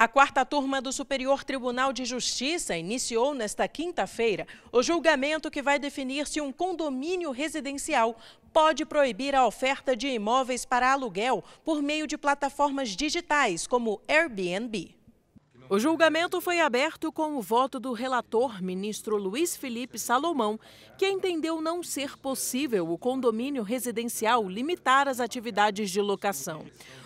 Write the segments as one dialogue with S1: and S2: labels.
S1: A quarta turma do Superior Tribunal de Justiça iniciou nesta quinta-feira o julgamento que vai definir se um condomínio residencial pode proibir a oferta de imóveis para aluguel por meio de plataformas digitais como Airbnb. O julgamento foi aberto com o voto do relator, ministro Luiz Felipe Salomão, que entendeu não ser possível o condomínio residencial limitar as atividades de locação.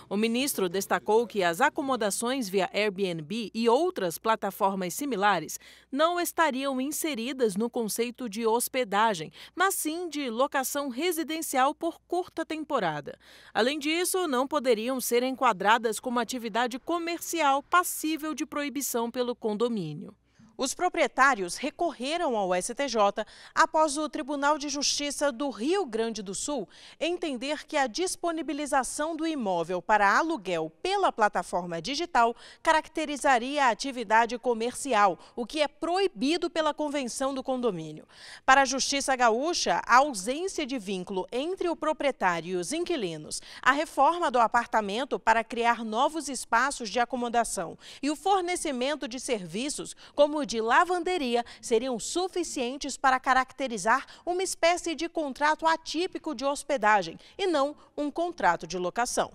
S1: O ministro destacou que as acomodações via Airbnb e outras plataformas similares não estariam inseridas no conceito de hospedagem, mas sim de locação residencial por curta temporada. Além disso, não poderiam ser enquadradas como atividade comercial passível de proibição pelo condomínio. Os proprietários recorreram ao STJ após o Tribunal de Justiça do Rio Grande do Sul entender que a disponibilização do imóvel para aluguel pela plataforma digital caracterizaria a atividade comercial, o que é proibido pela convenção do condomínio. Para a Justiça Gaúcha, a ausência de vínculo entre o proprietário e os inquilinos, a reforma do apartamento para criar novos espaços de acomodação e o fornecimento de serviços como de lavanderia seriam suficientes para caracterizar uma espécie de contrato atípico de hospedagem e não um contrato de locação.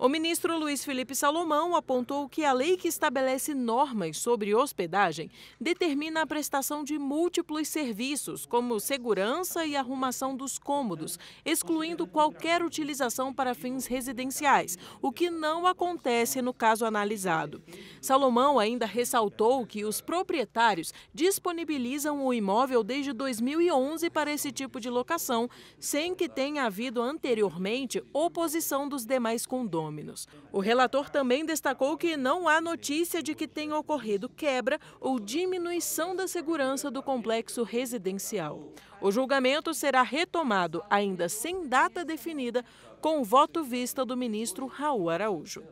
S1: O ministro Luiz Felipe Salomão apontou que a lei que estabelece normas sobre hospedagem determina a prestação de múltiplos serviços, como segurança e arrumação dos cômodos, excluindo qualquer utilização para fins residenciais, o que não acontece no caso analisado. Salomão ainda ressaltou que os proprietários disponibilizam o imóvel desde 2011 para esse tipo de locação, sem que tenha havido anteriormente oposição dos demais condôminos fenômenos. O relator também destacou que não há notícia de que tenha ocorrido quebra ou diminuição da segurança do complexo residencial. O julgamento será retomado, ainda sem data definida, com o voto vista do ministro Raul Araújo.